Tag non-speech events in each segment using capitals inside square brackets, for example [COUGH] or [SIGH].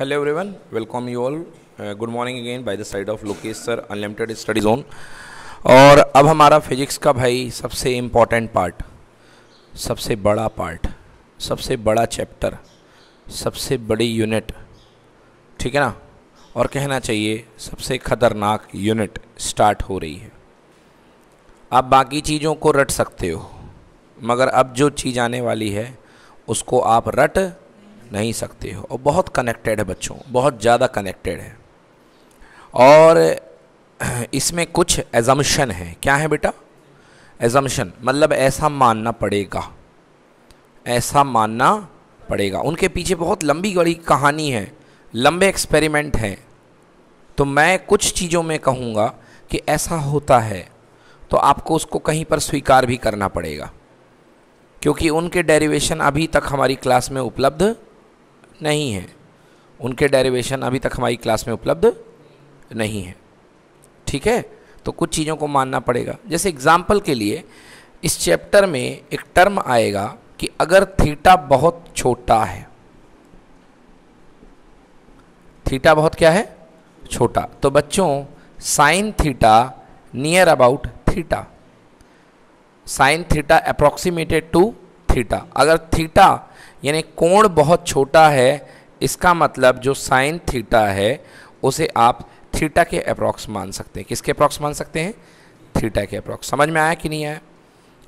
hello everyone welcome you all good morning again by the side of Lokesh sir unlimited study zone और अब हमारा physics का भाई सबसे इम्पॉर्टेंट पार्ट सबसे बड़ा पार्ट सबसे बड़ा चैप्टर सबसे बड़ी यूनिट ठीक है ना और कहना चाहिए सबसे ख़तरनाक यूनिट स्टार्ट हो रही है आप बाकी चीज़ों को रट सकते हो मगर अब जो चीज़ आने वाली है उसको आप रट नहीं सकते हो और बहुत कनेक्टेड है बच्चों बहुत ज़्यादा कनेक्टेड है और इसमें कुछ एजम्पन है क्या है बेटा एजम्शन मतलब ऐसा मानना पड़ेगा ऐसा मानना पड़ेगा उनके पीछे बहुत लंबी बड़ी कहानी है लंबे एक्सपेरिमेंट हैं तो मैं कुछ चीज़ों में कहूँगा कि ऐसा होता है तो आपको उसको कहीं पर स्वीकार भी करना पड़ेगा क्योंकि उनके डेरिवेशन अभी तक हमारी क्लास में उपलब्ध नहीं है उनके डेरिवेशन अभी तक हमारी क्लास में उपलब्ध नहीं है ठीक है तो कुछ चीज़ों को मानना पड़ेगा जैसे एग्जाम्पल के लिए इस चैप्टर में एक टर्म आएगा कि अगर थीटा बहुत छोटा है थीटा बहुत क्या है छोटा तो बच्चों sine theta near about theta sine theta approximated to theta अगर थीटा यानी कोण बहुत छोटा है इसका मतलब जो साइन थीटा है उसे आप थीटा के अप्रॉक्स मान सकते हैं किसके अप्रॉक्स मान सकते हैं थीटा के अप्रॉक्स समझ में आया कि नहीं आया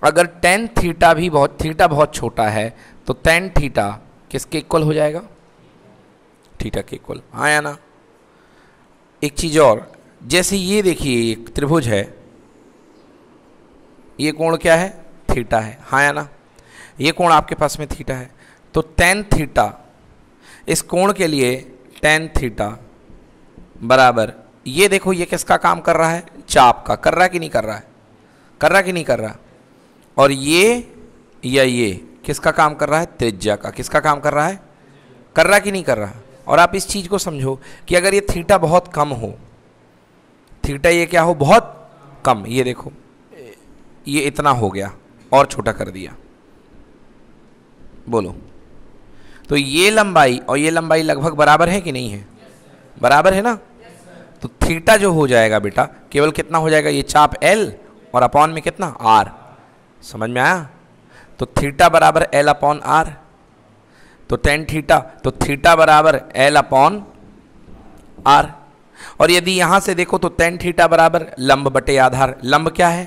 अगर टेन थीटा भी बहुत थीटा बहुत छोटा है तो टेन थीटा किसके इक्वल हो जाएगा थीटा के इक्वल आया हाँ ना एक चीज़ और जैसे ये देखिए एक त्रिभुज है ये कोण क्या है थीटा है हाँ या ना ये कोण आपके पास में थीटा है तो टेन थीटा इस कोण के लिए टेन थीटा बराबर ये देखो ये किसका काम कर रहा है चाप का कर रहा कि नहीं कर रहा है कर रहा कि नहीं कर रहा और ये या ये किसका काम कर रहा है त्रिज्या का किसका काम कर रहा है कर रहा कि नहीं कर रहा और आप इस चीज़ को समझो कि अगर ये थीटा बहुत कम हो थीटा ये क्या हो बहुत कम ये देखो ये इतना हो गया और छोटा कर दिया बोलो तो ये लंबाई और ये लंबाई लगभग बराबर है कि नहीं है बराबर है ना तो थीटा जो हो जाएगा बेटा केवल कितना हो जाएगा ये चाप एल और अपॉन में कितना आर समझ में आया तो थीटा बराबर एल अपॉन आर तो टेन थीटा तो थीटा बराबर एल अपॉन आर और यदि यहां से देखो तो टेन थीटा बराबर लंब बटे आधार लंब क्या है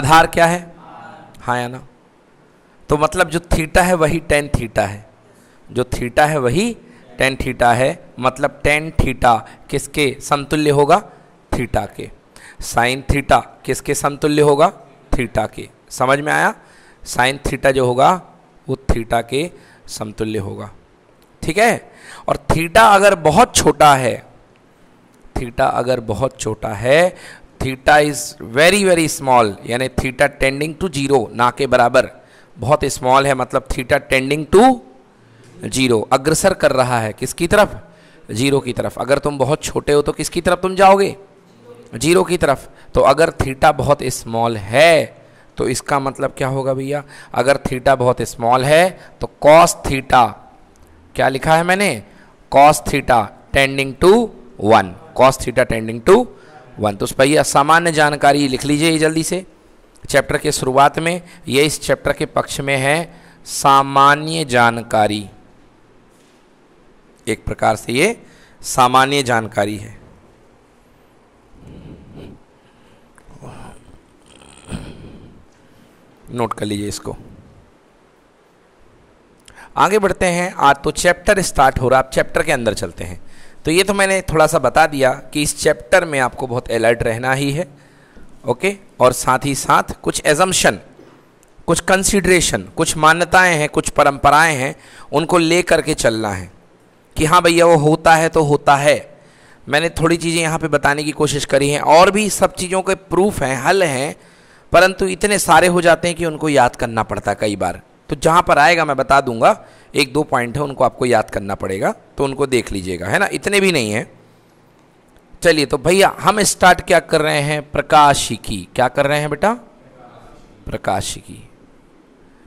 आधार क्या है हाँ या ना तो मतलब जो थीटा है वही टेन थीटा है जो थीटा है वही टेन थीटा है मतलब टेन थीटा किसके समतुल्य होगा थीटा के साइन थीटा किसके समतुल्य होगा थीटा के समझ में आया साइन थीटा जो होगा वो थीटा के समतुल्य होगा ठीक है और थीटा अगर बहुत छोटा है थीटा अगर बहुत छोटा है theta is very very small यानी थीटा टेंडिंग टू जीरो ना के बराबर बहुत स्मॉल है मतलब थीटा टेंडिंग टू जीरो अग्रसर कर रहा है किसकी तरफ जीरो की तरफ अगर तुम बहुत छोटे हो तो किसकी तरफ तुम जाओगे जीरो की तरफ तो अगर थीटा बहुत स्मॉल है तो इसका मतलब क्या होगा भैया अगर थीटा बहुत स्मॉल है तो कॉस थीटा क्या लिखा है मैंने cos theta tending to one cos theta tending to one तो उस भैया सामान्य जानकारी लिख लीजिए जल्दी से चैप्टर के शुरुआत में ये इस चैप्टर के पक्ष में है सामान्य जानकारी एक प्रकार से ये सामान्य जानकारी है नोट कर लीजिए इसको आगे बढ़ते हैं आज तो चैप्टर स्टार्ट हो रहा है आप चैप्टर के अंदर चलते हैं तो ये तो मैंने थोड़ा सा बता दिया कि इस चैप्टर में आपको बहुत अलर्ट रहना ही है ओके और साथ ही साथ कुछ एजम्पन कुछ कंसीडरेशन कुछ मान्यताएं हैं कुछ परंपराएं हैं उनको ले करके चलना है कि हाँ भैया वो होता है तो होता है मैंने थोड़ी चीज़ें यहाँ पे बताने की कोशिश करी हैं और भी सब चीज़ों के प्रूफ हैं हल हैं परंतु इतने सारे हो जाते हैं कि उनको याद करना पड़ता कई बार तो जहाँ पर आएगा मैं बता दूंगा एक दो पॉइंट है उनको आपको याद करना पड़ेगा तो उनको देख लीजिएगा है ना इतने भी नहीं है चलिए तो भैया हम स्टार्ट क्या कर रहे हैं प्रकाशिकी क्या कर रहे हैं बेटा प्रकाशिकी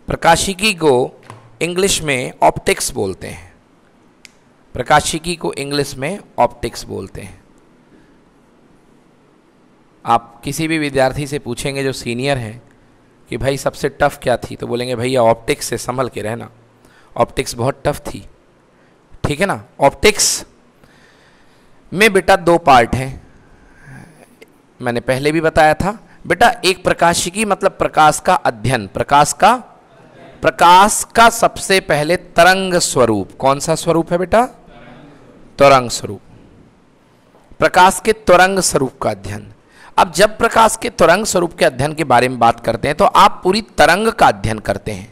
प्रकाशिकी को इंग्लिश में ऑप्टिक्स बोलते हैं प्रकाशिकी को इंग्लिश में ऑप्टिक्स बोलते हैं आप किसी भी विद्यार्थी से पूछेंगे जो सीनियर हैं कि भाई सबसे टफ़ क्या थी तो बोलेंगे भैया ऑप्टिक्स से संभल के रहना ऑप्टिक्स बहुत टफ थी ठीक है ना ऑप्टिक्स में बेटा दो पार्ट हैं मैंने पहले भी बताया था बेटा एक प्रकाशिकी मतलब प्रकाश का अध्ययन प्रकाश का प्रकाश का सबसे पहले तरंग स्वरूप कौन सा स्वरूप है बेटा तरंग स्वरूप प्रकाश के तरंग स्वरूप का अध्ययन अब जब प्रकाश के तरंग स्वरूप के अध्ययन के बारे में बात करते हैं तो आप पूरी तरंग का अध्ययन करते हैं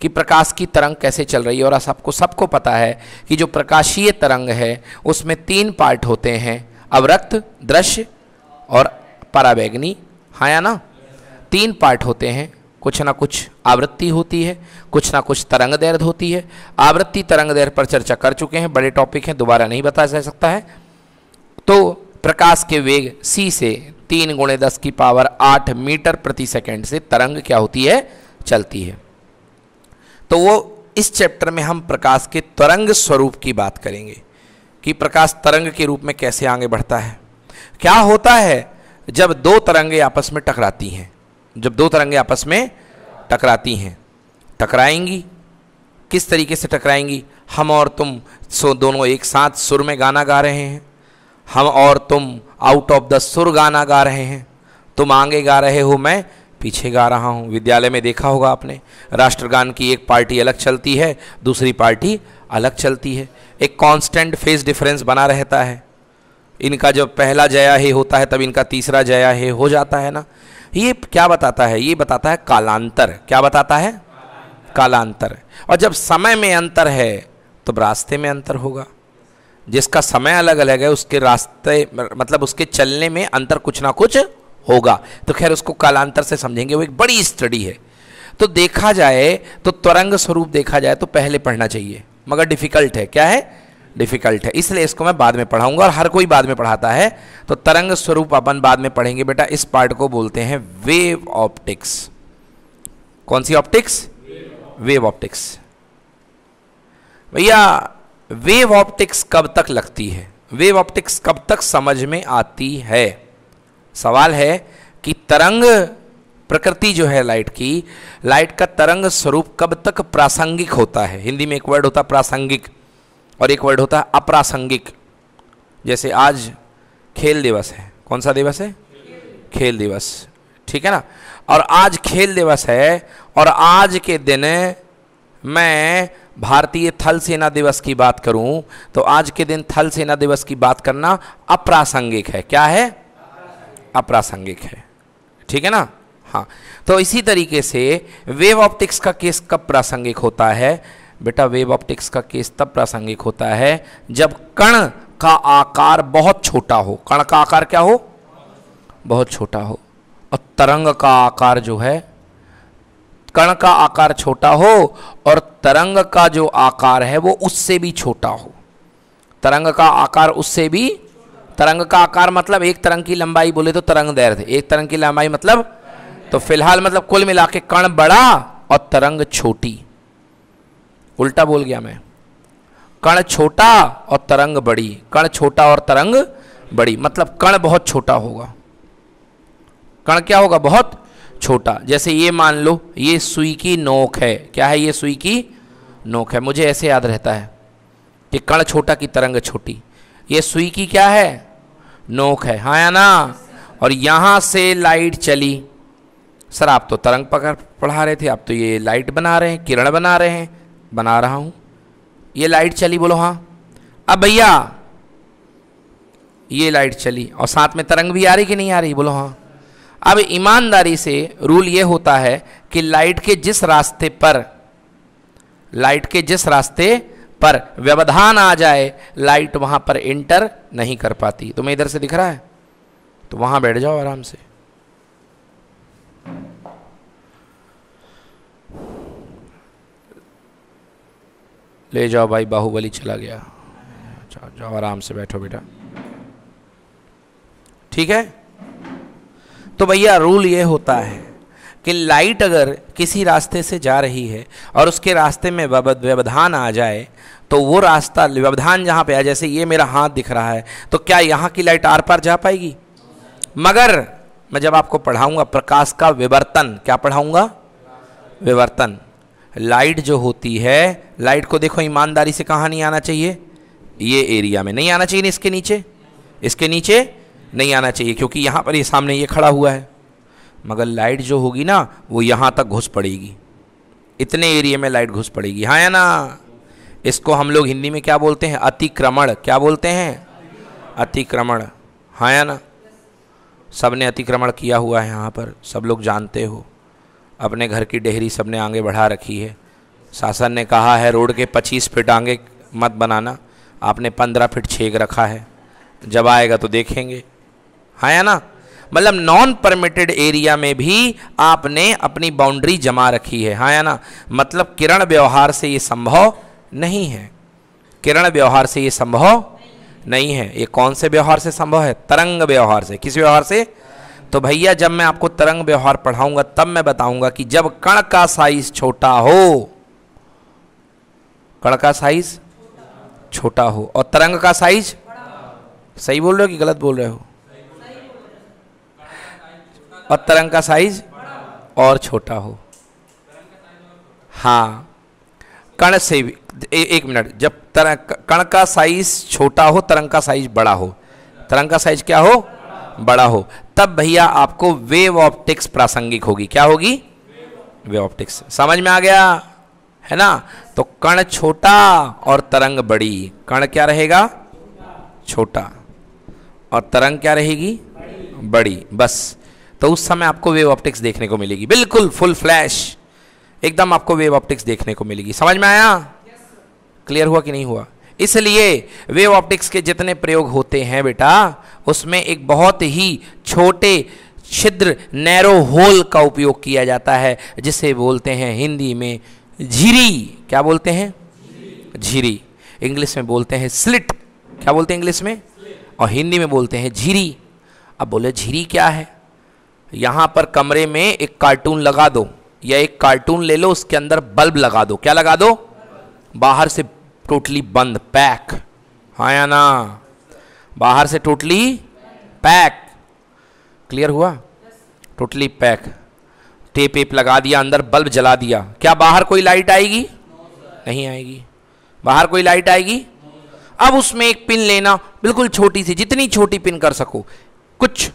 कि प्रकाश की तरंग कैसे चल रही है और आपको सबको पता है कि जो प्रकाशीय तरंग है उसमें तीन पार्ट होते हैं अवरक्त दृश्य और पराबैगनी हाँ या ना तीन पार्ट होते हैं कुछ ना कुछ आवृत्ति होती है कुछ ना कुछ तरंग दैर्द होती है आवृत्ति तरंग दैर्द पर चर्चा कर चुके हैं बड़े टॉपिक हैं दोबारा नहीं बताया जा सकता है तो प्रकाश के वेग सी से तीन गुणे दस की पावर आठ मीटर प्रति सेकंड से तरंग क्या होती है चलती है तो वो इस चैप्टर में हम प्रकाश के तरंग स्वरूप की बात करेंगे कि प्रकाश तरंग के रूप में कैसे आगे बढ़ता है क्या होता है जब दो तरंगें आपस में टकराती हैं जब दो तरंगे आपस में टकराती हैं टकराएंगी किस तरीके से टकराएंगी हम और तुम सो दोनों एक साथ सुर में गाना गा रहे हैं हम और तुम आउट ऑफ द सुर गाना गा रहे हैं तुम आगे गा रहे हो मैं पीछे गा रहा हूँ विद्यालय में देखा होगा आपने राष्ट्रगान की एक पार्टी अलग चलती है दूसरी पार्टी अलग चलती है एक कांस्टेंट फेस डिफरेंस बना रहता है इनका जब पहला जया हे होता है तब इनका तीसरा जया हे हो जाता है ना ये क्या बताता है ये बताता है कालांतर क्या बताता है कालांतर और जब समय में अंतर है तो रास्ते में अंतर होगा जिसका समय अलग अलग है उसके रास्ते मतलब उसके चलने में अंतर कुछ ना कुछ होगा तो खैर उसको कालांतर से समझेंगे वो एक बड़ी स्टडी है तो देखा जाए तो तरंग स्वरूप देखा जाए तो पहले पढ़ना चाहिए मगर डिफ़िकल्ट है क्या है डिफिकल्ट है इसलिए इसको मैं बाद में पढ़ाऊंगा और हर कोई बाद में पढ़ाता है तो तरंग स्वरूप अपन बाद में पढ़ेंगे बेटा इस पार्ट को बोलते हैं वेव ऑप्टिक्स कौन सी ऑप्टिक्स वेव ऑप्टिक्स भैया वेव ऑप्टिक्स कब तक लगती है वेव ऑप्टिक्स कब तक समझ में आती है सवाल है कि तरंग प्रकृति जो है लाइट की लाइट का तरंग स्वरूप कब तक प्रासंगिक होता है हिंदी में एक वर्ड होता है प्रासंगिक और एक वर्ड होता है अप्रासंगिक जैसे आज खेल दिवस है कौन सा दिवस है खेल दिवस ठीक है ना और आज खेल दिवस है और आज के दिन मैं भारतीय थल सेना दिवस की बात करूं तो आज के दिन थल सेना दिवस की बात करना अप्रासंगिक है क्या है अप्रासंगिक है ठीक है ना हाँ तो इसी तरीके से वेव ऑप्टिक्स का केस कब प्रासंगिक होता है बेटा वेव ऑप्टिक्स का केस तब प्रासंगिक होता है जब कण का आकार बहुत छोटा हो कण का आकार क्या हो बहुत छोटा हो और तरंग का आकार जो है कण का आकार छोटा हो और तरंग का जो आकार है वो उससे भी छोटा हो तरंग का आकार उससे भी तरंग का आकार मतलब एक तरंग की लंबाई बोले तो तरंग दैर्घ्य एक तरंग की लंबाई मतलब तो फिलहाल मतलब कुल मिला के कण बड़ा और तरंग छोटी उल्टा बोल गया मैं कण छोटा और तरंग बड़ी कण छोटा और तरंग बड़ी मतलब कण बहुत छोटा होगा कण क्या होगा बहुत छोटा जैसे ये मान लो ये सुई की नोक है क्या है ये सुई की नोक है मुझे ऐसे याद रहता है कि कण छोटा की तरंग छोटी ये सुई की क्या है नोक है हाँ या ना और यहाँ से लाइट चली सर आप तो तरंग पकड़ पढ़ा रहे थे आप तो ये लाइट बना रहे हैं किरण बना रहे हैं बना रहा हूँ ये लाइट चली बोलो हाँ अब भैया ये लाइट चली और साथ में तरंग भी आ रही कि नहीं आ रही बोलो हाँ अब ईमानदारी से रूल ये होता है कि लाइट के जिस रास्ते पर लाइट के जिस रास्ते पर व्यवधान आ जाए लाइट वहाँ पर एंटर नहीं कर पाती तुम्हें इधर से दिख रहा है तो वहाँ बैठ जाओ आराम से ले जाओ भाई बाहुबली चला गया अच्छा जाओ आराम से बैठो बेटा ठीक है तो भैया रूल ये होता है कि लाइट अगर किसी रास्ते से जा रही है और उसके रास्ते में व्यवधान आ जाए तो वो रास्ता व्यवधान जहाँ पे आ जैसे ये मेरा हाथ दिख रहा है तो क्या यहाँ की लाइट आर पार जा पाएगी मगर मैं जब आपको पढ़ाऊंगा प्रकाश का विवर्तन क्या पढ़ाऊंगा विवर्तन लाइट जो होती है लाइट को देखो ईमानदारी से कहाँ नहीं आना चाहिए ये एरिया में नहीं आना चाहिए इसके नीचे इसके नीचे नहीं आना चाहिए क्योंकि यहाँ पर ये सामने ये खड़ा हुआ है मगर लाइट जो होगी ना वो यहाँ तक घुस पड़ेगी इतने एरिए में लाइट घुस पड़ेगी हाँ या ना इसको हम लोग हिंदी में क्या बोलते हैं अतिक्रमण क्या बोलते हैं अतिक्रमण हाँ या ना सब ने अतिक्रमण किया हुआ है यहाँ पर सब लोग जानते हो अपने घर की डेहरी सबने आगे बढ़ा रखी है शासन ने कहा है रोड के 25 फीट आगे मत बनाना आपने 15 फीट छेक रखा है जब आएगा तो देखेंगे हाँ या ना मतलब नॉन परमिटेड एरिया में भी आपने अपनी बाउंड्री जमा रखी है हाँ या ना मतलब किरण व्यवहार से ये संभव नहीं है किरण व्यवहार से ये संभव नहीं है ये कौन से व्यवहार से संभव है तरंग व्यवहार से किस व्यवहार से तो भैया जब मैं आपको तरंग व्यवहार पढ़ाऊंगा तब मैं बताऊंगा कि जब कण का साइज छोटा हो कण का साइज छोटा हो और तरंग का साइज सही बोल रहे हो कि गलत बोल रहे हो और तरंग का साइज और छोटा हो हाँ कण से भी ए, एक मिनट जब तरंग कण का साइज छोटा हो तरंग का साइज बड़ा हो तरंग का साइज क्या हो बड़ा हो तब भैया आपको वेव ऑप्टिक्स प्रासंगिक होगी क्या होगी वेव ऑप्टिक्स समझ में आ गया है ना तो कण छोटा और तरंग बड़ी कण क्या रहेगा छोटा और तरंग क्या रहेगी बड़ी बस तो उस समय आपको वेव ऑप्टिक्स देखने को मिलेगी बिल्कुल फुल फ्लैश एकदम आपको वेव ऑप्टिक्स देखने को मिलेगी समझ में आया क्लियर yes, हुआ कि नहीं हुआ इसलिए वेव ऑप्टिक्स के जितने प्रयोग होते हैं बेटा उसमें एक बहुत ही छोटे छिद्र नैरो होल का उपयोग किया जाता है जिसे बोलते हैं हिंदी में झिरी क्या बोलते हैं झिरी इंग्लिश में बोलते हैं स्लिट क्या बोलते हैं इंग्लिश में और हिंदी में बोलते हैं झिरी अब बोले झिरी क्या है यहाँ पर कमरे में एक कार्टून लगा दो या एक कार्टून ले लो उसके अंदर बल्ब लगा दो क्या लगा दो बाहर से टोटली बंद पैक हाँ या ना बाहर से टोटली पैक क्लियर हुआ टोटली पैक टेप एप लगा दिया अंदर बल्ब जला दिया क्या बाहर कोई लाइट आएगी नहीं आएगी बाहर कोई लाइट आएगी अब उसमें एक पिन लेना बिल्कुल छोटी सी जितनी छोटी पिन कर सको कुछ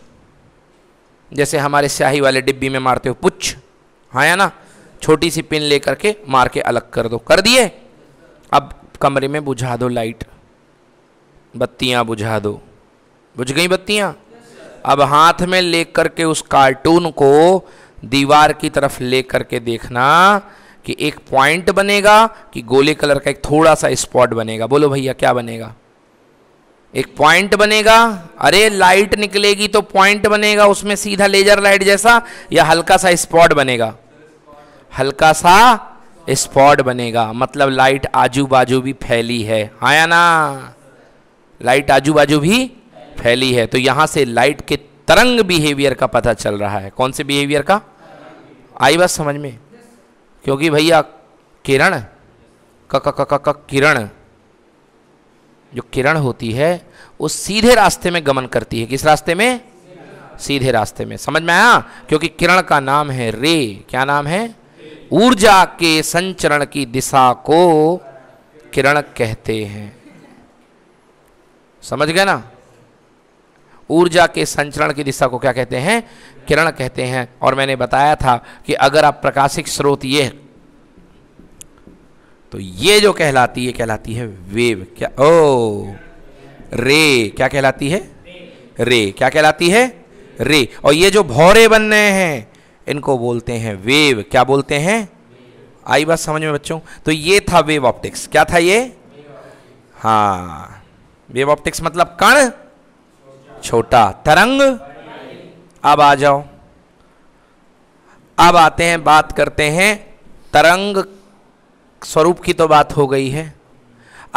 जैसे हमारे स्याही वाले डिब्बी में मारते हो पुछ हाँ या ना छोटी सी पिन लेकर के मार के अलग कर दो कर दिए अब कमरे में बुझा दो लाइट बत्तियां बुझा दो बुझ गई बत्तियां अब हाथ में लेकर के उस कार्टून को दीवार की तरफ लेकर के देखना कि एक पॉइंट बनेगा कि गोले कलर का एक थोड़ा सा स्पॉट बनेगा बोलो भैया क्या बनेगा एक पॉइंट बनेगा अरे लाइट निकलेगी तो पॉइंट बनेगा उसमें सीधा लेजर लाइट जैसा या हल्का सा स्पॉट बनेगा हल्का सा स्पॉट बनेगा मतलब लाइट आजू बाजू भी फैली है आया हाँ ना लाइट आजू बाजू भी फैली है तो यहां से लाइट के तरंग बिहेवियर का पता चल रहा है कौन से बिहेवियर का आई बात समझ में क्योंकि भैया किरण कक कक कक किरण जो किरण होती है वो सीधे रास्ते में गमन करती है किस रास्ते में सीधे रास्ते में समझ में आया क्योंकि किरण का नाम है रे क्या नाम है ऊर्जा के संचरण की दिशा को किरण कहते हैं समझ गए ना ऊर्जा के संचरण की दिशा को क्या कहते हैं किरण कहते हैं और मैंने बताया था कि अगर आप प्रकाशिक स्रोत ये तो ये जो कहलाती है कहलाती है वेव क्या ओ रे क्या कहलाती है रे क्या कहलाती है रे और ये जो भौरे बन रहे हैं इनको बोलते हैं वेव क्या बोलते हैं आई बात समझ में बच्चों तो ये था वेव ऑप्टिक्स क्या था ये हाँ वेव ऑप्टिक्स मतलब कण छोटा तरंग अब आ जाओ अब आते हैं बात करते हैं तरंग स्वरूप की तो बात हो गई है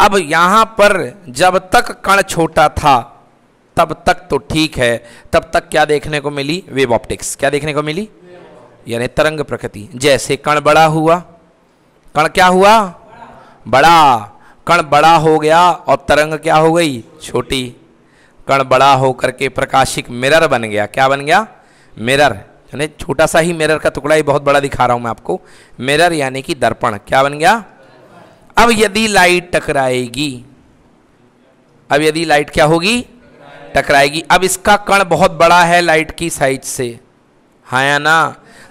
अब यहां पर जब तक कण छोटा था तब तक तो ठीक है तब तक क्या देखने को मिली वेव ऑप्टिक्स क्या देखने को मिली यानी तरंग प्रकृति जैसे कण बड़ा हुआ कण क्या हुआ बड़ा कण बड़ा हो गया और तरंग क्या हो गई छोटी कण बड़ा होकर के प्रकाशिक मिरर बन गया क्या बन गया मिरर यानी छोटा सा ही मिरर का टुकड़ा ही बहुत बड़ा दिखा रहा हूं मैं आपको मिरर यानी कि दर्पण क्या बन गया अब यदि लाइट टकराएगी अब यदि लाइट क्या होगी टकराएगी अब इसका कण बहुत बड़ा है लाइट की साइज से हाँ या ना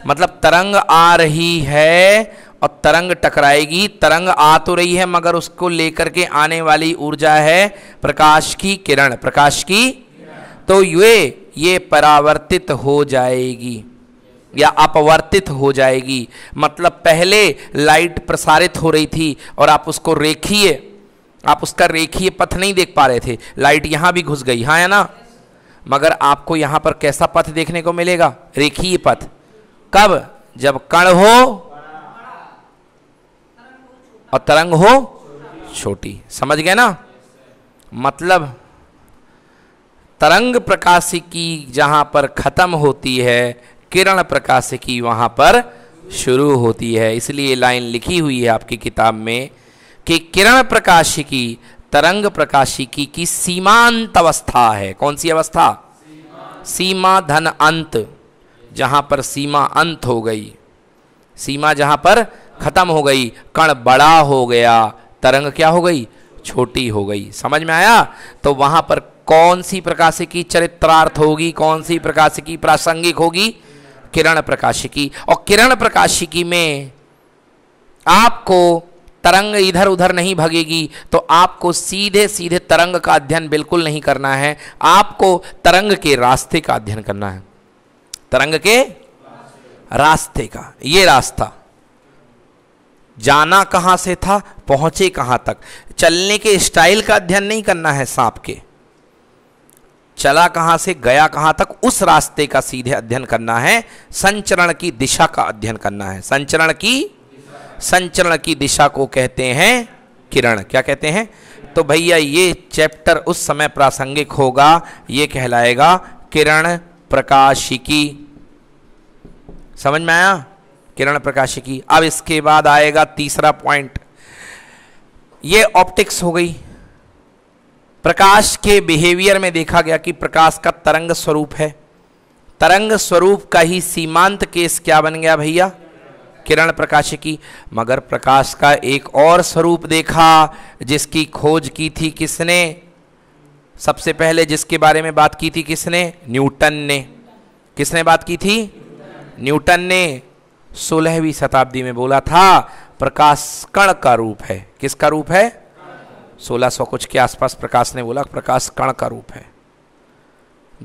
मतलब तरंग आ रही है और तरंग टकराएगी तरंग आ तो रही है मगर उसको लेकर के आने वाली ऊर्जा है प्रकाश की किरण प्रकाश की तो ये ये परावर्तित हो जाएगी या अपवर्तित हो जाएगी मतलब पहले लाइट प्रसारित हो रही थी और आप उसको रेखीय आप उसका रेखीय पथ नहीं देख पा रहे थे लाइट यहां भी घुस गई हाँ है ना मगर आपको यहां पर कैसा पथ देखने को मिलेगा रेखीय पथ कब जब कण हो और तरंग हो छोटी समझ गए ना मतलब तरंग प्रकाशिकी जहां पर ख़त्म होती है किरण प्रकाशिकी वहां पर शुरू होती है इसलिए लाइन लिखी हुई है आपकी किताब में कि किरण प्रकाशिकी तरंग प्रकाशिकी की सीमांत अवस्था है कौन सी अवस्था सीमा धन अंत जहां पर सीमा अंत हो गई सीमा जहां पर खत्म हो गई कण बड़ा हो गया तरंग क्या हो गई छोटी हो गई समझ में आया तो वहां पर कौन सी प्रकाशिकी चरित्रार्थ होगी कौन सी प्रकाशिकी प्रासंगिक होगी किरण प्रकाशिकी और किरण प्रकाशिकी में आपको तरंग इधर उधर नहीं भगेगी तो आपको सीधे सीधे तरंग का अध्ययन बिल्कुल नहीं करना है आपको तरंग के रास्ते का अध्ययन करना है तरंग के रास्ते का ये रास्ता जाना कहाँ से था पहुँचे कहाँ तक चलने के स्टाइल का अध्ययन नहीं करना है सांप के चला कहाँ से गया कहाँ तक उस रास्ते का सीधे अध्ययन करना है संचरण की दिशा का अध्ययन करना है संचरण की संचरण की दिशा को कहते हैं किरण क्या कहते हैं तो भैया ये चैप्टर उस समय प्रासंगिक होगा ये कहलाएगा किरण प्रकाशिकी समझ में आया किरण की अब इसके बाद आएगा तीसरा पॉइंट ये ऑप्टिक्स हो गई प्रकाश के बिहेवियर में देखा गया कि प्रकाश का तरंग स्वरूप है तरंग स्वरूप का ही सीमांत केस क्या बन गया भैया किरण की मगर प्रकाश का एक और स्वरूप देखा जिसकी खोज की थी किसने सबसे पहले जिसके बारे में बात की थी किसने न्यूटन ने किसने बात की थी न्यूटन ने सोलहवीं शताब्दी में बोला था प्रकाश कण का रूप है किसका रूप है सोलह सौ कुछ के आसपास प्रकाश ने बोला प्रकाश कण का रूप है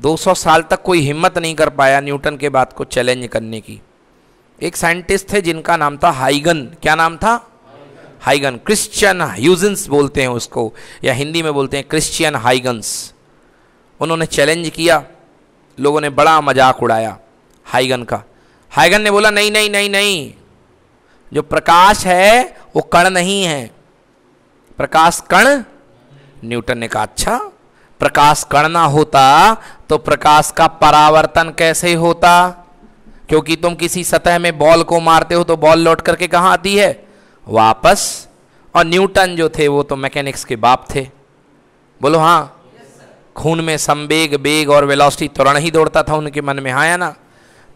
200 साल तक कोई हिम्मत नहीं कर पाया न्यूटन के बात को चैलेंज करने की एक साइंटिस्ट थे जिनका नाम था हाइगन क्या नाम था हाइगन क्रिश्चियन ह्यूजन्स बोलते हैं उसको या हिंदी में बोलते हैं क्रिश्चियन हाइगन्स उन्होंने चैलेंज किया लोगों ने बड़ा मजाक उड़ाया हाइगन का हाइगन ने बोला नहीं नहीं नहीं नहीं जो प्रकाश है वो कण नहीं है प्रकाश कण न्यूटन ने कहा अच्छा प्रकाश कण ना होता तो प्रकाश का परावर्तन कैसे होता क्योंकि तुम किसी सतह में बॉल को मारते हो तो बॉल लौट करके कहाँ आती है वापस और न्यूटन जो थे वो तो मैकेनिक्स के बाप थे बोलो हाँ खून में संवेग बेग और वेलोसिटी तुरंत ही दौड़ता था उनके मन में आया हाँ ना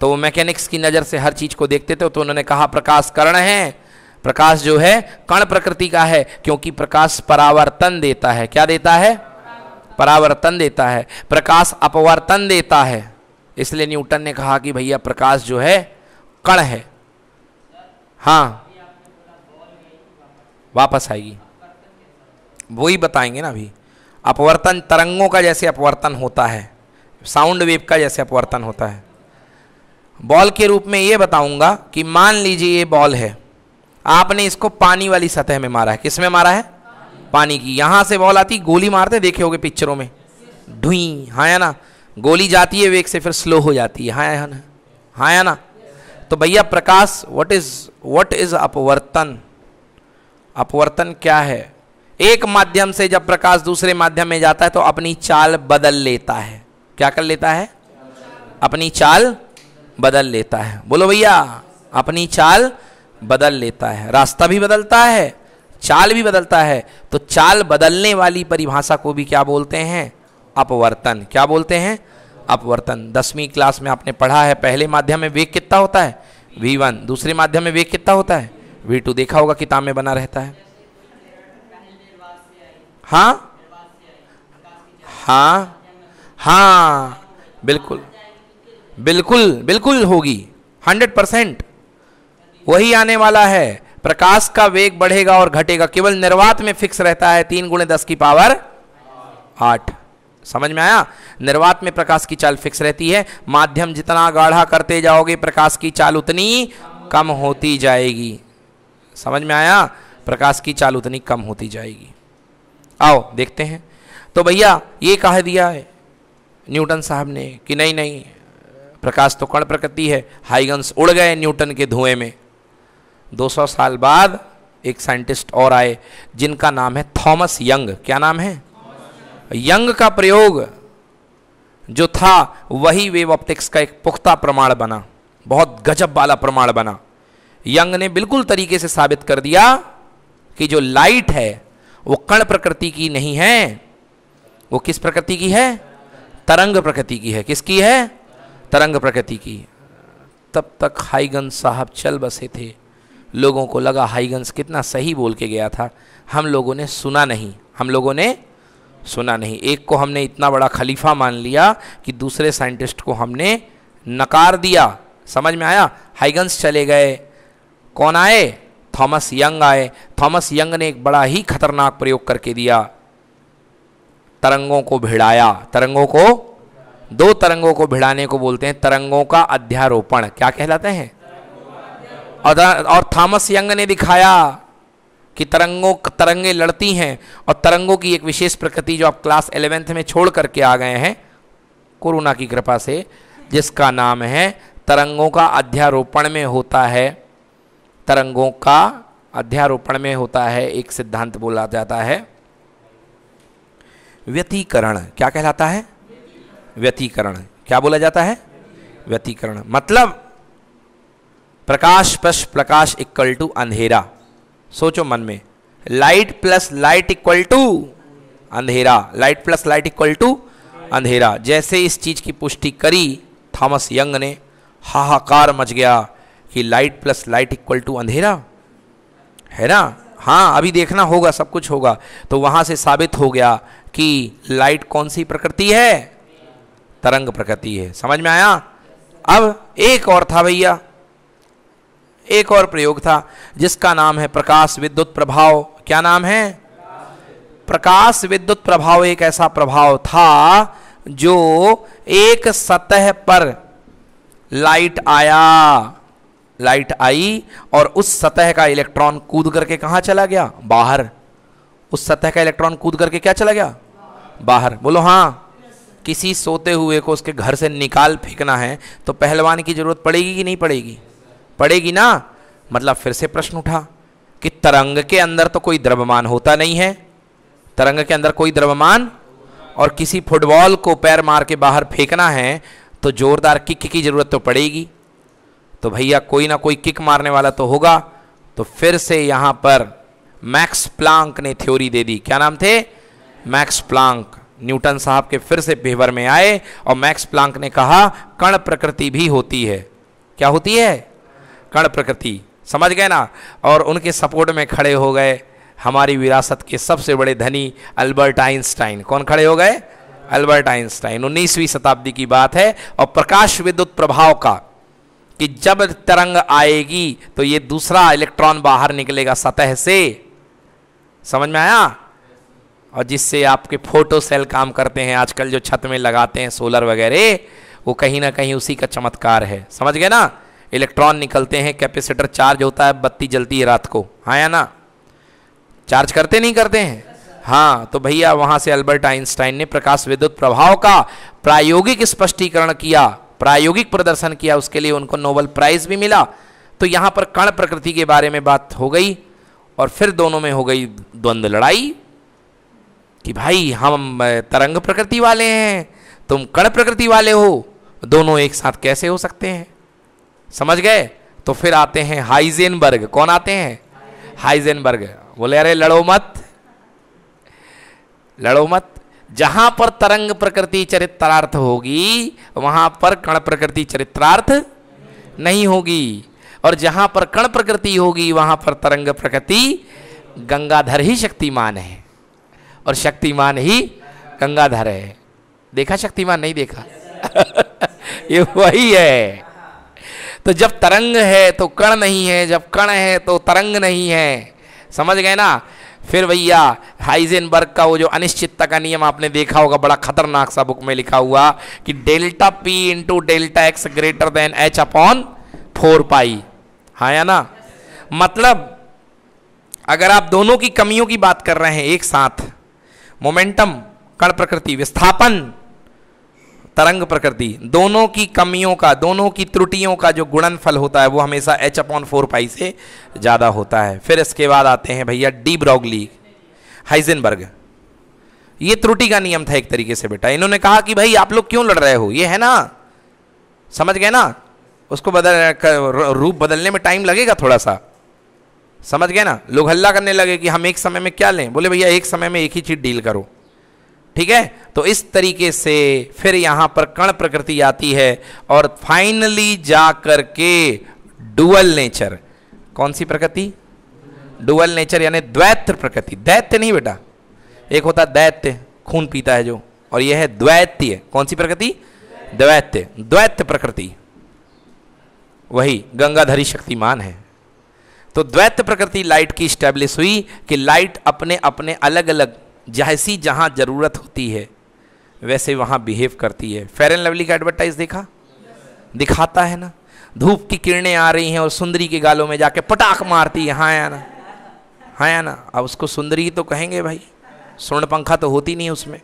तो वो मैकेनिक्स की नज़र से हर चीज़ को देखते थे तो उन्होंने कहा प्रकाश कर्ण है प्रकाश जो है कण प्रकृति का है क्योंकि प्रकाश परावर्तन देता है क्या देता है परावर्तन देता है प्रकाश अपवर्तन देता है इसलिए न्यूटन ने कहा कि भैया प्रकाश जो है कण है हाँ वापस आएगी वो ही बताएंगे ना अभी अपवर्तन तरंगों का जैसे अपवर्तन होता है साउंड वेव का जैसे अपवर्तन होता है बॉल के रूप में ये बताऊंगा कि मान लीजिए ये बॉल है आपने इसको पानी वाली सतह में मारा है किसमें मारा है पानी, पानी की यहाँ से बॉल आती गोली मारते देखे होगे पिक्चरों में ढुई हाँ या ना गोली जाती है वेग से फिर स्लो हो जाती है हाँ या ना हाँ या ना तो भैया प्रकाश व्हाट इज व्हाट इज अपवर्तन अपवर्तन क्या है एक माध्यम से जब प्रकाश दूसरे माध्यम में जाता है तो अपनी चाल बदल लेता है क्या कर लेता है अपनी चाल बदल लेता है बोलो भैया अपनी चाल बदल लेता है रास्ता भी बदलता है चाल भी बदलता है तो चाल बदलने वाली परिभाषा को भी क्या बोलते हैं अपवर्तन क्या बोलते हैं अपवर्तन दसवीं क्लास में आपने पढ़ा है पहले माध्यम में वेग कितना होता है वी वन दूसरे माध्यम में वेग कितना होता है वी टू देखा होगा किताब में बना रहता है हाँ हाँ हाँ बिल्कुल बिल्कुल बिल्कुल होगी हंड्रेड परसेंट वही आने वाला है प्रकाश का वेग बढ़ेगा और घटेगा केवल निर्वात में फिक्स रहता है तीन गुणे दस की पावर आठ समझ में आया निर्वात में प्रकाश की चाल फिक्स रहती है माध्यम जितना गाढ़ा करते जाओगे प्रकाश की चाल उतनी कम होती जाएगी समझ में आया प्रकाश की चाल उतनी कम होती जाएगी आओ देखते हैं तो भैया ये कह दिया है न्यूटन साहब ने कि नहीं नहीं प्रकाश तो कण प्रकृति है हाइगन्स उड़ गए न्यूटन के धुएं में 200 साल बाद एक साइंटिस्ट और आए जिनका नाम है थॉमस यंग क्या नाम है यंग का प्रयोग जो था वही वेव ऑप्टिक्स का एक पुख्ता प्रमाण बना बहुत गजब वाला प्रमाण बना यंग ने बिल्कुल तरीके से साबित कर दिया कि जो लाइट है वो कण प्रकृति की नहीं है वो किस प्रकृति की है तरंग प्रकृति की है किसकी है तरंग प्रकृति की तब तक हाईगंज साहब चल बसे थे लोगों को लगा हाईगंज कितना सही बोल के गया था हम लोगों ने सुना नहीं हम लोगों ने सुना नहीं एक को हमने इतना बड़ा खलीफा मान लिया कि दूसरे साइंटिस्ट को हमने नकार दिया समझ में आया हाइगंस चले गए कौन आए थॉमस यंग आए थॉमस यंग ने एक बड़ा ही खतरनाक प्रयोग करके दिया तरंगों को भिड़ाया तरंगों को दो तरंगों को भिड़ाने को बोलते हैं तरंगों का अध्यारोपण क्या कहलाते हैं और, थॉमस यंग ने दिखाया कि तरंगों तरंगे लड़ती हैं और तरंगों की एक विशेष प्रकृति जो आप क्लास एलेवेंथ में छोड़ करके आ गए हैं कोरोना की कृपा से जिसका नाम है तरंगों का अध्यारोपण में होता है तरंगों का अध्यारोपण में होता है एक सिद्धांत बोला जाता है व्यतीकरण क्या कहलाता है व्यतीकरण क्या बोला जाता है व्यतीकरण मतलब प्रकाश प्लस प्रकाश इक्वल टू अंधेरा सोचो मन में light plus light equal to अंधेरा light plus light equal to अंधेरा जैसे इस चीज़ की पुष्टि करी थॉमस यंग ने हाहाकार मच गया कि light plus light equal to अंधेरा है ना हाँ अभी देखना होगा सब कुछ होगा तो वहां से साबित हो गया कि लाइट कौन सी प्रकृति है तरंग प्रकृति है समझ में आया अब एक और था भैया एक और प्रयोग था जिसका नाम है प्रकाश विद्युत प्रभाव क्या नाम है प्रकाश विद्युत प्रभाव एक ऐसा प्रभाव था जो एक सतह पर लाइट आया लाइट आई और उस सतह का इलेक्ट्रॉन कूद करके कहां चला गया बाहर उस सतह का इलेक्ट्रॉन कूद करके क्या चला गया बाहर बोलो हां किसी सोते हुए को उसके घर से निकाल फेंकना है तो पहलवान की ज़रूरत पड़ेगी कि नहीं पड़ेगी पड़ेगी ना मतलब फिर से प्रश्न उठा कि तरंग के अंदर तो कोई द्रव्यमान होता नहीं है तरंग के अंदर कोई द्रव्यमान और किसी फुटबॉल को पैर मार के बाहर फेंकना है तो ज़ोरदार किक की ज़रूरत तो पड़ेगी तो भैया कोई ना कोई किक मारने वाला तो होगा तो फिर से यहाँ पर मैक्स प्लांक ने थ्योरी दे दी क्या नाम थे मैक्स प्लांक न्यूटन साहब के फिर से पेवर में आए और मैक्स प्लांक ने कहा कण प्रकृति भी होती है क्या होती है कण प्रकृति समझ गए ना और उनके सपोर्ट में खड़े हो गए हमारी विरासत के सबसे बड़े धनी अल्बर्ट आइंस्टाइन कौन खड़े हो गए अल्बर्ट आइंस्टाइन उन्नीसवीं शताब्दी की बात है और प्रकाश विद्युत प्रभाव का कि जब तरंग आएगी तो ये दूसरा इलेक्ट्रॉन बाहर निकलेगा सतह से समझ में आया और जिससे आपके फोटो सेल काम करते हैं आजकल जो छत में लगाते हैं सोलर वगैरह वो कहीं ना कहीं उसी का चमत्कार है समझ गए ना इलेक्ट्रॉन निकलते हैं कैपेसिटर चार्ज होता है बत्ती जलती है रात को हाँ या ना चार्ज करते नहीं करते हैं हाँ तो भैया वहाँ से अल्बर्ट आइंस्टाइन ने प्रकाश विद्युत प्रभाव का प्रायोगिक स्पष्टीकरण किया प्रायोगिक प्रदर्शन किया उसके लिए उनको नोबल प्राइज भी मिला तो यहाँ पर कण प्रकृति के बारे में बात हो गई और फिर दोनों में हो गई द्वंद्व लड़ाई कि भाई हम तरंग प्रकृति वाले हैं तुम कण प्रकृति वाले हो दोनों एक साथ कैसे हो सकते हैं समझ गए तो फिर आते हैं हाइजेनबर्ग कौन आते हैं हाइजेनबर्ग बोले अरे लड़ो मत लड़ो मत जहां पर तरंग प्रकृति चरित्रार्थ होगी वहां पर कण प्रकृति चरित्रार्थ नहीं होगी और जहां पर कण प्रकृति होगी वहां पर तरंग प्रकृति गंगाधर ही शक्तिमान है और शक्तिमान ही गंगाधर है देखा शक्तिमान नहीं देखा [LAUGHS] ये वही है तो जब तरंग है तो कण नहीं है जब कण है तो तरंग नहीं है समझ गए ना फिर भैया हाइजेनबर्ग का वो जो अनिश्चितता का नियम आपने देखा होगा बड़ा खतरनाक सा बुक में लिखा हुआ कि delta P into delta X greater than H upon four pi हाँ या ना मतलब अगर आप दोनों की कमियों की बात कर रहे हैं एक साथ मोमेंटम कण प्रकृति विस्थापन तरंग प्रकृति दोनों की कमियों का दोनों की त्रुटियों का जो गुणनफल होता है वो हमेशा एच अपॉन फोर पाई से ज़्यादा होता है फिर इसके बाद आते हैं भैया डी ब्रॉगली हाइजेनबर्ग ये त्रुटि का नियम था एक तरीके से बेटा इन्होंने कहा कि भाई आप लोग क्यों लड़ रहे हो ये है ना समझ गए ना उसको बदल रूप बदलने में टाइम लगेगा थोड़ा सा समझ गए ना लोग हल्ला करने लगे कि हम एक समय में क्या लें बोले भैया एक समय में एक ही चीज डील करो ठीक है तो इस तरीके से फिर यहां पर कण प्रकृति आती है और फाइनली जा करके डुअल नेचर कौन सी प्रकृति डुअल नेचर यानी द्वैत प्रकृति दैत्य नहीं बेटा एक होता दैत्य खून पीता है जो और यह है द्वैत्य कौन सी प्रकृति द्वैत्य द्वैत्य प्रकृति वही गंगाधरी शक्तिमान है तो द्वैत प्रकृति लाइट की स्टैब्लिश हुई कि लाइट अपने अपने अलग अलग जैसी जहाँ ज़रूरत होती है वैसे वहाँ बिहेव करती है फेयर एंड लवली का एडवर्टाइज देखा दिखाता है ना धूप की किरणें आ रही हैं और सुंदरी के गालों में जाके पटाख मारती है हाँ ना हाँ ना अब उसको सुंदरी तो कहेंगे भाई स्वर्ण पंखा तो होती नहीं उसमें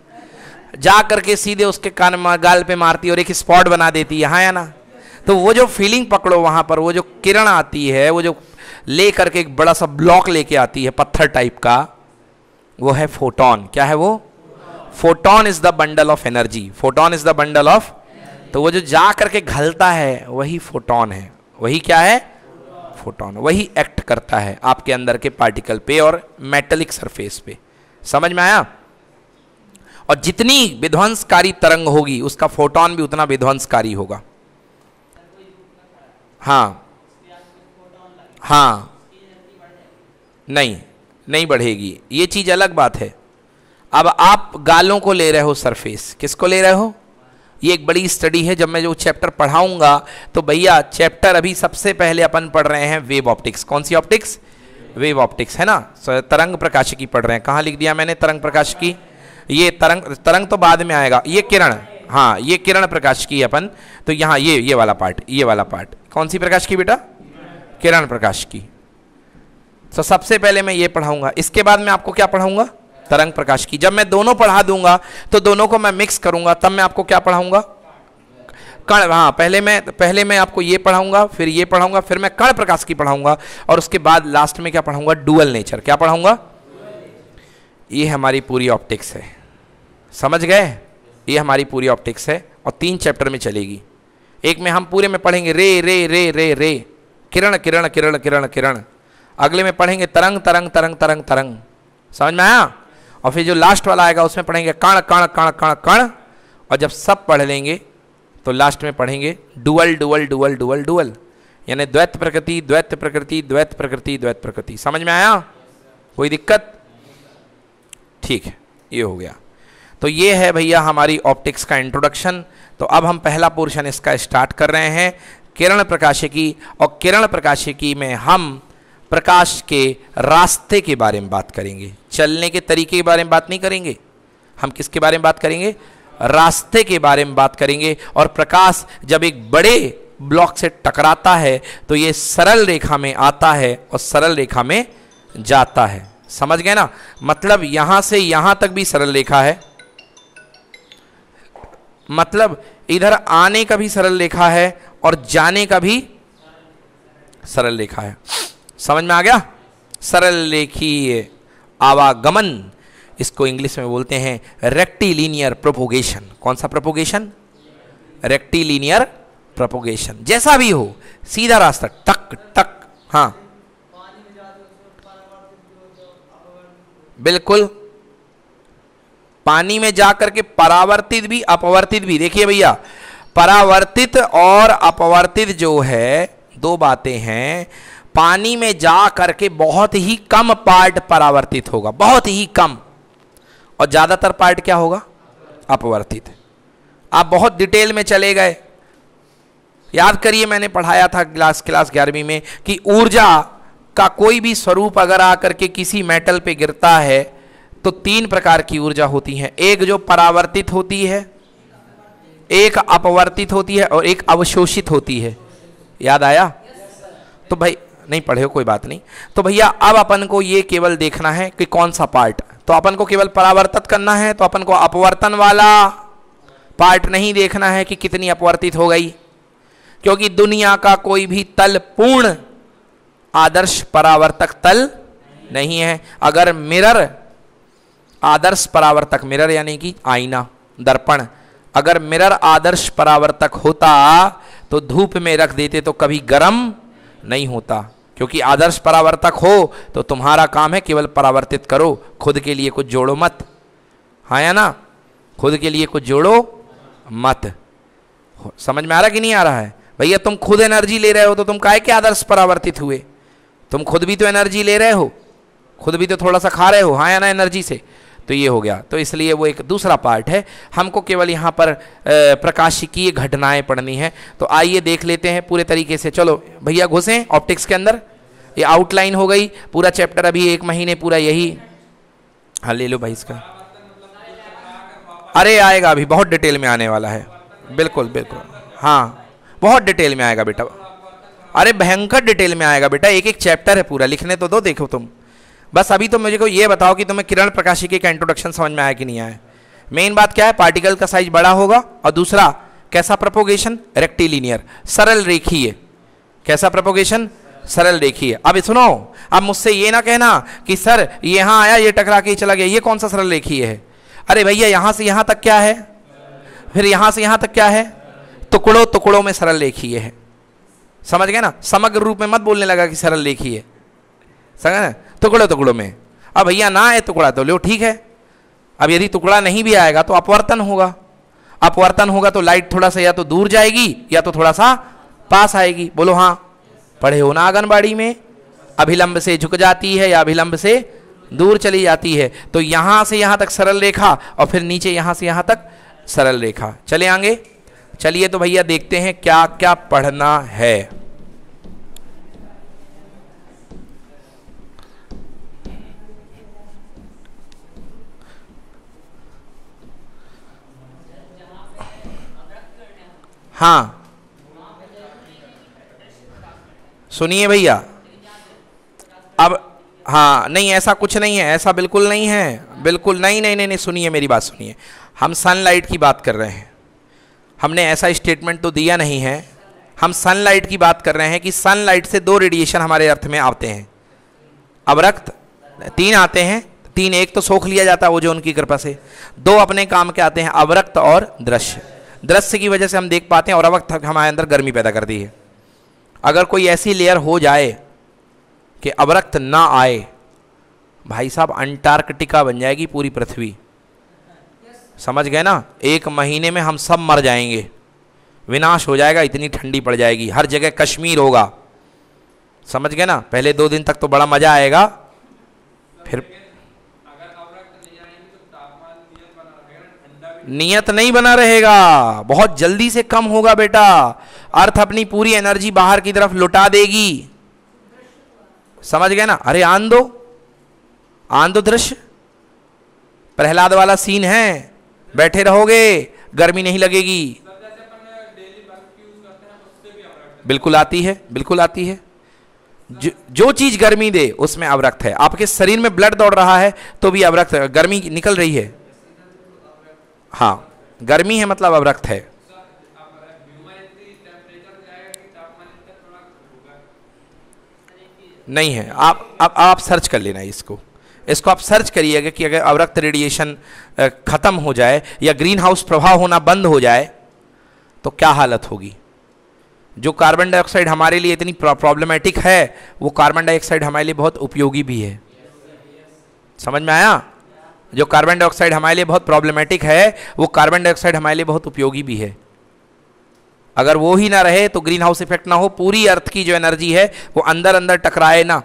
जा करके सीधे उसके कान गाल पे मारती और एक स्पॉट बना देती है हाँ ना तो वो जो फीलिंग पकड़ो वहाँ पर वो जो किरण आती है वो जो ले करके एक बड़ा सा ब्लॉक लेके आती है पत्थर टाइप का वो है फोटोन क्या है वो photon is the bundle of energy photon is the bundle of तो वो जो जा करके घलता है वही फोटोन है वही क्या है फोटोन वही एक्ट करता है आपके अंदर के पार्टिकल पे और मेटलिक सरफेस पे समझ में आया और जितनी विध्वंसकारी तरंग होगी उसका फोटोन भी उतना विध्वंसकारी होगा हाँ हाँ नहीं नहीं बढ़ेगी ये चीज़ अलग बात है अब आप गालों को ले रहे हो सरफेस किसको ले रहे हो ये एक बड़ी स्टडी है जब मैं जो चैप्टर पढ़ाऊंगा तो भैया चैप्टर अभी सबसे पहले अपन पढ़ रहे हैं वेव ऑप्टिक्स कौन सी ऑप्टिक्स वेव ऑप्टिक्स है ना तरंग प्रकाश की पढ़ रहे हैं कहाँ लिख दिया मैंने तरंग प्रकाश की ये तरंग तरंग तो बाद में आएगा ये किरण हाँ ये किरण प्रकाश की अपन तो यहाँ ये ये वाला पार्ट ये वाला पार्ट कौन सी प्रकाश की बेटा किरण प्रकाश की तो सबसे पहले मैं ये पढ़ाऊंगा इसके बाद मैं आपको क्या पढ़ाऊंगा तरंग प्रकाश की जब मैं दोनों पढ़ा दूंगा तो दोनों को मैं मिक्स करूंगा तब मैं आपको क्या पढ़ाऊंगा कण हाँ पहले मैं पहले मैं आपको ये पढ़ाऊंगा फिर ये पढ़ाऊंगा फिर मैं कण प्रकाश की पढ़ाऊंगा और उसके बाद लास्ट में क्या पढ़ाऊंगा डुअल नेचर क्या पढ़ाऊंगा ये हमारी पूरी ऑप्टिक्स है समझ गए ये हमारी पूरी ऑप्टिक्स है और तीन चैप्टर में चलेगी एक में हम पूरे में पढ़ेंगे रे रे रे रे रे किरण किरण किरण किरण किरण अगले में पढ़ेंगे तरंग तरंग तरंग तरंग तरंग समझ में आया और फिर जो लास्ट वाला आएगा उसमें पढ़ेंगे कण कण कण कण कण और जब सब पढ़ लेंगे तो लास्ट में पढ़ेंगे dual dual dual dual dual यानी द्वैत प्रकृति द्वैत प्रकृति द्वैत प्रकृति द्वैत प्रकृति समझ में आया कोई दिक्कत ठीक है ये हो गया तो ये है भैया हमारी ऑप्टिक्स का इंट्रोडक्शन तो अब हम पहला पोर्शन इसका स्टार्ट कर रहे हैं किरण प्रकाशिकी और किरण प्रकाशिकी में हम प्रकाश के रास्ते के बारे में बात करेंगे चलने के तरीके के बारे में बात नहीं करेंगे हम किसके बारे में बात करेंगे रास्ते के बारे में बात करेंगे और प्रकाश जब एक बड़े ब्लॉक से टकराता है तो ये सरल रेखा में आता है और सरल रेखा में जाता है समझ गए ना मतलब यहां से यहां तक भी सरल रेखा है मतलब इधर आने का भी सरल रेखा है और जाने का भी सरल रेखा है समझ में आ गया सरल रेखीय आवागमन इसको इंग्लिश में बोलते हैं रेक्टिलीनियर प्रोपोगेशन कौन सा प्रोपोगेशन रेक्टिलीनियर प्रोपोगेशन जैसा भी हो सीधा रास्ता टक टक हाँ बिल्कुल पानी में जाकर के परावर्तित भी अपवर्तित भी देखिए भैया परावर्तित और अपवर्तित जो है दो बातें हैं पानी में जा करके बहुत ही कम पार्ट परावर्तित होगा बहुत ही कम और ज़्यादातर पार्ट क्या होगा अपवर्तित आप बहुत डिटेल में चले गए याद करिए मैंने पढ़ाया था क्लास क्लास ग्यारहवीं में कि ऊर्जा का कोई भी स्वरूप अगर आकर के किसी मेटल पे गिरता है तो तीन प्रकार की ऊर्जा होती है एक जो परावर्तित होती है एक अपवर्तित होती है और एक अवशोषित होती है याद आया तो भाई नहीं पढ़े हो कोई बात नहीं तो भैया अब अपन को ये केवल देखना है कि कौन सा पार्ट तो अपन को केवल परावर्तित करना है तो अपन को अपवर्तन वाला पार्ट नहीं देखना है कि कितनी अपवर्तित हो गई क्योंकि दुनिया का कोई भी तल पूर्ण आदर्श परावर्तक तल नहीं है अगर मिरर आदर्श परावर्तक मिरर यानी कि आईना दर्पण अगर मिरर आदर्श परावर्तक होता तो धूप में रख देते तो कभी गर्म नहीं होता क्योंकि आदर्श परावर्तक हो तो तुम्हारा काम है केवल परावर्तित करो खुद के लिए कुछ जोड़ो मत हाँ या ना खुद के लिए कुछ जोड़ो मत समझ में आ रहा कि नहीं आ रहा है भैया तुम खुद एनर्जी ले रहे हो तो तुम काहे के आदर्श परावर्तित हुए तुम खुद भी तो एनर्जी ले रहे हो खुद भी तो थोड़ा सा खा रहे हो हाँ या ना एनर्जी से तो ये हो गया तो इसलिए वो एक दूसरा पार्ट है हमको केवल यहाँ पर प्रकाशिकीय घटनाएं पढ़नी है तो आइए देख लेते हैं पूरे तरीके से चलो भैया घुसे ऑप्टिक्स के अंदर ये आउटलाइन हो गई पूरा चैप्टर अभी एक महीने पूरा यही हाँ ले लो भाई इसका अरे आएगा अभी बहुत डिटेल में आने वाला है बिल्कुल बिल्कुल हाँ बहुत डिटेल में आएगा बेटा अरे भयंकर डिटेल में आएगा बेटा एक एक चैप्टर है पूरा लिखने तो दो देखो तुम बस अभी तो मुझे को ये बताओ कि तुम्हें किरण प्रकाशिकी का इंट्रोडक्शन समझ में आया कि नहीं आया मेन बात क्या है पार्टिकल का साइज बड़ा होगा और दूसरा कैसा प्रपोगेशन रेक्टिलीनियर सरल रेखीय कैसा प्रपोगेशन सरल रेखीय अब सुनो अब मुझसे ये ना कहना कि सर यहाँ आया ये टकरा के चला गया ये कौन सा सरल रेखीय है अरे भैया यहाँ से यहाँ तक क्या है फिर यहाँ से यहाँ तक क्या है टुकड़ों टुकड़ों में सरल रेखीय है समझ गए ना समग्र रूप में मत बोलने लगा कि सरल रेखीय समझ ना टुकड़े टुकड़ों में अब भैया ना आए टुकड़ा तो लो ठीक है अब यदि टुकड़ा नहीं भी आएगा तो अपवर्तन होगा अपवर्तन होगा तो लाइट थोड़ा सा या तो दूर जाएगी या तो थोड़ा सा पास आएगी बोलो हाँ पढ़े हो ना आंगनबाड़ी में अभिलंब से झुक जाती है या अभिलंब से दूर चली जाती है तो यहां से यहां तक सरल रेखा और फिर नीचे यहां से यहाँ तक सरल रेखा चले आगे चलिए तो भैया देखते हैं क्या क्या पढ़ना है हाँ सुनिए भैया अब हाँ नहीं ऐसा कुछ नहीं है ऐसा बिल्कुल नहीं है बिल्कुल नहीं नहीं नहीं नहीं सुनिए मेरी बात सुनिए हम सनलाइट की बात कर रहे हैं हमने ऐसा स्टेटमेंट तो दिया नहीं है हम सनलाइट की बात कर रहे हैं कि सनलाइट से दो रेडिएशन हमारे अर्थ में आते हैं अवरक्त तीन आते हैं तीन एक तो सोख लिया जाता है वो जो उनकी कृपा से दो अपने काम के आते हैं अवरक्त और दृश्य दृश्य की वजह से हम देख पाते हैं और वक्त हमारे अंदर गर्मी पैदा करती है अगर कोई ऐसी लेयर हो जाए कि अवरक्त ना आए भाई साहब अंटार्कटिका बन जाएगी पूरी पृथ्वी समझ गए ना एक महीने में हम सब मर जाएंगे विनाश हो जाएगा इतनी ठंडी पड़ जाएगी हर जगह कश्मीर होगा समझ गए ना पहले दो दिन तक तो बड़ा मज़ा आएगा फिर नियत नहीं बना रहेगा बहुत जल्दी से कम होगा बेटा अर्थ अपनी पूरी एनर्जी बाहर की तरफ लुटा देगी समझ गए ना अरे आन दो आन दो दृश्य प्रहलाद वाला सीन है बैठे रहोगे गर्मी नहीं लगेगी बिल्कुल आती है बिल्कुल आती है जो, जो चीज गर्मी दे उसमें अवरक्त है आपके शरीर में ब्लड दौड़ रहा है तो भी अवरक्त गर्मी निकल रही है हाँ गर्मी है मतलब अवरक्त है नहीं है आप अब आप सर्च कर लेना इसको इसको आप सर्च करिएगा कि अगर अवरक्त रेडिएशन ख़त्म हो जाए या ग्रीन हाउस प्रभाव होना बंद हो जाए तो क्या हालत होगी जो कार्बन डाइऑक्साइड हमारे लिए इतनी प्रॉब्लमेटिक है वो कार्बन डाइऑक्साइड हमारे लिए बहुत उपयोगी भी है समझ में आया जो कार्बन डाइऑक्साइड हमारे लिए बहुत प्रॉब्लमेटिक है वो कार्बन डाइऑक्साइड हमारे लिए बहुत उपयोगी भी है अगर वो ही ना रहे तो ग्रीन हाउस इफेक्ट ना हो पूरी अर्थ की जो एनर्जी है वो अंदर अंदर टकराए ना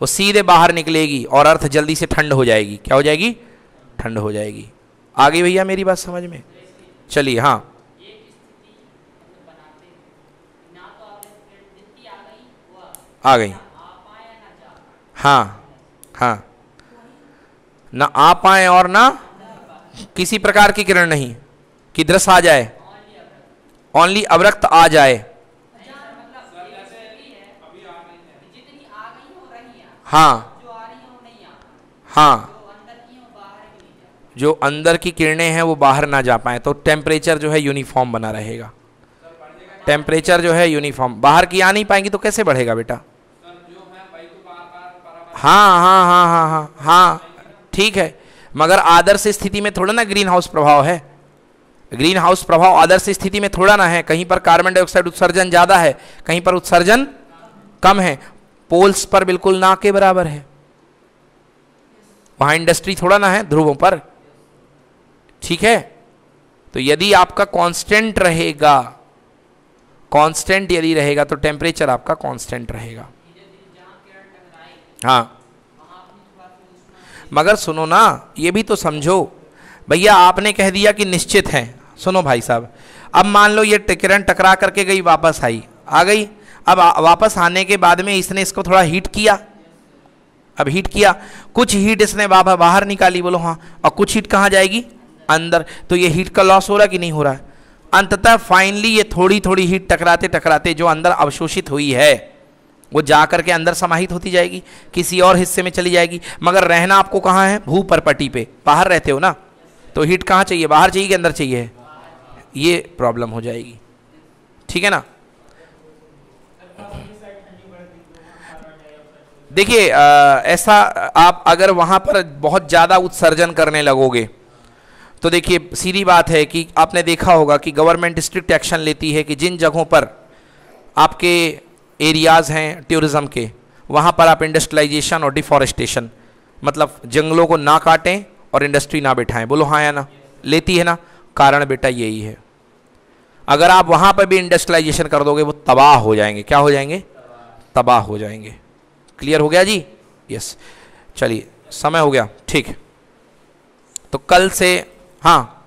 वो सीधे बाहर निकलेगी और अर्थ जल्दी से ठंड हो जाएगी क्या हो जाएगी ठंड हो जाएगी आगे भैया मेरी बात समझ में चलिए हाँ आ गई हाँ हाँ ना आ पाए और ना किसी प्रकार की किरण नहीं कि दृश्य आ जाए ओनली अवरक्त आ जाए हाँ हाँ जो अंदर की किरणें हैं वो बाहर ना जा पाए तो टेम्परेचर जो है यूनिफॉर्म बना रहेगा टेम्परेचर जो है यूनिफॉर्म बाहर की आ नहीं पाएंगी तो कैसे बढ़ेगा बेटा हाँ हाँ हाँ हाँ हाँ हाँ ठीक है मगर आदर्श स्थिति में थोड़ा ना ग्रीन हाउस प्रभाव है ग्रीन हाउस प्रभाव आदर्श स्थिति में थोड़ा ना है कहीं पर कार्बन डाइऑक्साइड उत्सर्जन ज़्यादा है कहीं पर उत्सर्जन कम है पोल्स पर बिल्कुल ना के बराबर है वहाँ इंडस्ट्री थोड़ा ना है ध्रुवों पर ठीक है तो यदि आपका कांस्टेंट रहेगा कांस्टेंट यदि रहेगा तो टेम्परेचर आपका कांस्टेंट रहेगा हाँ मगर सुनो ना ये भी तो समझो भैया आपने कह दिया कि निश्चित हैं सुनो भाई साहब अब मान लो ये किरण टकरा करके गई वापस आई आ गई अब वापस आने के बाद में इसने इसको थोड़ा हीट किया अब हीट किया कुछ हीट इसने बाबा बाहर निकाली बोलो हाँ और कुछ हीट कहाँ जाएगी अंदर तो ये हीट का लॉस हो रहा कि नहीं हो रहा अंततः फाइनली ये थोड़ी थोड़ी हीट टकराते टकराते जो अंदर अवशोषित हुई है वो जा करके अंदर समाहित होती जाएगी किसी और हिस्से में चली जाएगी मगर रहना आपको कहाँ है भू पर पट्टी पे बाहर रहते हो ना तो हीट कहाँ चाहिए बाहर चाहिए कि अंदर चाहिए ये प्रॉब्लम हो जाएगी ठीक है ना देखिए ऐसा आप अगर वहाँ पर बहुत ज़्यादा उत्सर्जन करने लगोगे तो देखिए सीधी बात है कि आपने देखा होगा कि गवर्नमेंट स्ट्रिक्ट एक्शन लेती है कि जिन जगहों पर आपके एरियाज़ हैं टूरिज्म के वहाँ पर आप इंडस्ट्रियलाइजेशन और डिफॉरेस्टेशन मतलब जंगलों को ना काटें और इंडस्ट्री ना बैठाएं बोलो हाँ या ना लेती है ना कारण बेटा यही है अगर आप वहाँ पर भी इंडस्ट्रियलाइजेशन कर दोगे वो तबाह हो जाएंगे क्या हो जाएंगे तबाह हो जाएंगे क्लियर हो गया जी यस चलिए समय हो गया ठीक तो कल से हाँ